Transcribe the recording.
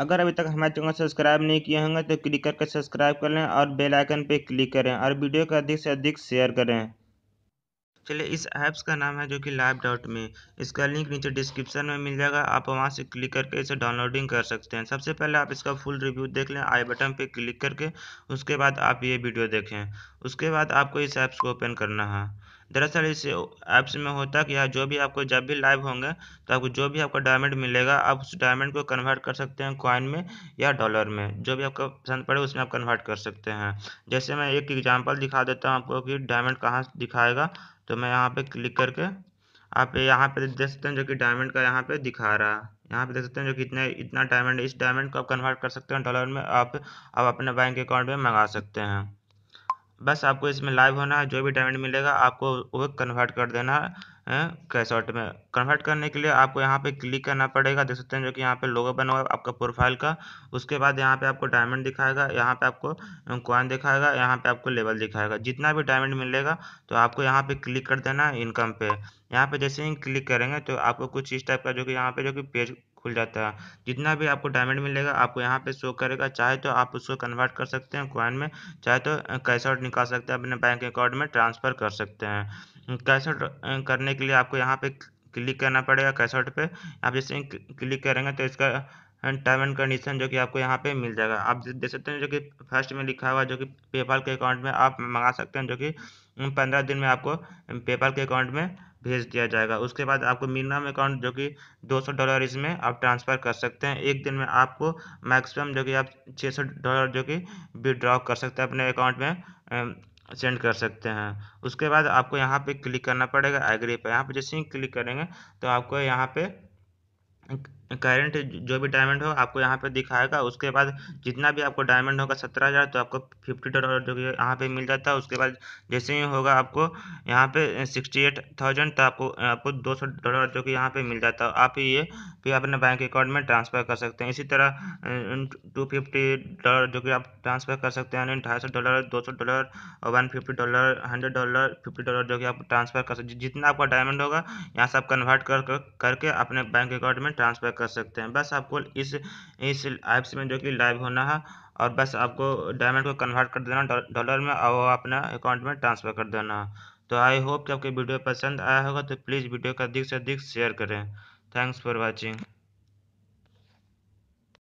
अगर अभी तक हमारे चैनल सब्सक्राइब नहीं किए होंगे तो क्लिक करके सब्सक्राइब कर लें और बेल आइकन पर क्लिक करें और वीडियो को अधिक से अधिक शेयर करें चलिए इस ऐप्स का नाम है जो कि लाइव डॉट में इसका लिंक नीचे डिस्क्रिप्शन में मिल जाएगा आप वहाँ से क्लिक करके इसे डाउनलोडिंग कर सकते हैं सबसे पहले आप इसका फुल रिव्यू देख लें आई बटन पर क्लिक करके उसके बाद आप ये वीडियो देखें उसके बाद आपको इस ऐप्स को ओपन करना है दरअसल इस ऐप्स में होता है कि जो भी आपको जब भी लाइव होंगे तो आपको जो भी आपका डायमंड मिलेगा आप उस डायमंड को कन्वर्ट कर सकते हैं कॉइन में या डॉलर में जो भी आपको पसंद पड़े उसमें आप कन्वर्ट कर सकते हैं जैसे मैं एक एग्जाम्पल दिखा देता हूँ आपको कि डायमंड कहाँ दिखाएगा तो मैं यहाँ पर क्लिक करके आप यहाँ पर देख सकते हैं जो कि डायमंड का यहाँ पर दिखा रहा है यहाँ पे देख सकते हैं जो कितने इतना डायमंड इस डायमंड को आप कन्वर्ट कर सकते हैं डॉलर में आप आप अपने बैंक अकाउंट में मंगा सकते हैं बस आपको इसमें लाइव होना है जो भी डायमंड मिलेगा आपको वो कन्वर्ट कर देना है कैश आउट में कन्वर्ट करने के लिए आपको यहाँ पे क्लिक करना पड़ेगा देख सकते हैं जो कि यहाँ पे लोगो बना हुआ आपका प्रोफाइल का उसके बाद यहाँ पे आपको डायमंड दिखाएगा यहाँ पे आपको कॉइन दिखाएगा यहाँ पे आपको लेवल दिखाएगा जितना भी डायमंड मिलेगा तो आपको यहाँ पे क्लिक कर देना है इनकम पे यहाँ पे जैसे ही क्लिक करेंगे तो आपको कुछ इस टाइप का जो कि यहाँ पे जो कि पेज खुल जाता है जितना भी आपको डायमंड मिलेगा आपको यहाँ पे शो करेगा चाहे तो आप उसको कन्वर्ट कर सकते हैं क्वाइन में चाहे तो कैश आउट निकाल सकते हैं अपने बैंक अकाउंट में ट्रांसफ़र कर सकते हैं कैश आउट करने के लिए आपको यहाँ पे क्लिक करना पड़ेगा कैश आउट पे आप जैसे क्लिक करेंगे तो इसका टर्म एंड कंडीशन जो कि आपको यहाँ पे मिल जाएगा आप देख सकते हैं जो कि फर्स्ट में लिखा हुआ जो कि पेपाल के अकाउंट में आप मंगा सकते हैं जो कि पंद्रह दिन में आपको पेपाल के अकाउंट में भेज दिया जाएगा उसके बाद आपको मिनिमम अकाउंट जो कि 200 डॉलर इसमें आप ट्रांसफ़र कर सकते हैं एक दिन में आपको मैक्सिमम जो कि आप 600 डॉलर जो कि विड्रॉ कर सकते हैं अपने अकाउंट में सेंड कर सकते हैं उसके बाद आपको यहाँ पे क्लिक करना पड़ेगा एग्री पर यहाँ पे जैसे ही क्लिक करेंगे तो आपको यहाँ पे करंट जो भी डायमंड हो आपको यहाँ पे दिखाएगा उसके बाद जितना भी आपको डायमंड होगा सत्रह हज़ार तो आपको फिफ्टी डॉलर जो यहाँ पे मिल जाता है उसके बाद जैसे ही होगा आपको यहाँ पे सिक्सटी एट थाउजेंड तो आपको आपको दो सौ डॉलर जो कि यहाँ पे मिल जाता है आप ये भी अपने बैंक अकाउंट में ट्रांसफ़र कर सकते हैं इसी तरह टू फिफ्टी डॉलर जो कि आप ट्रांसफ़र कर सकते हैं यानी ढाई सौ डॉलर दो सौ डॉलर और one fifty dollar hundred dollar fifty dollar जो कि आप ट्रांसफ़र कर सकते जितना आपका डायमंड होगा यहाँ से आप कन्वर्ट कर करके अपने बैंक अकाउंट में ट्रांसफ़र कर सकते हैं बस आपको इस इस ऐप्स में जो कि लाइव होना है और बस आपको डायमंड को कन्वर्ट कर देना डॉलर में और अपना अकाउंट में ट्रांसफ़र कर देना तो आई होप कि आपको वीडियो पसंद आया होगा तो प्लीज़ वीडियो का अधिक से अधिक शेयर करें थैंक्स फॉर वॉचिंग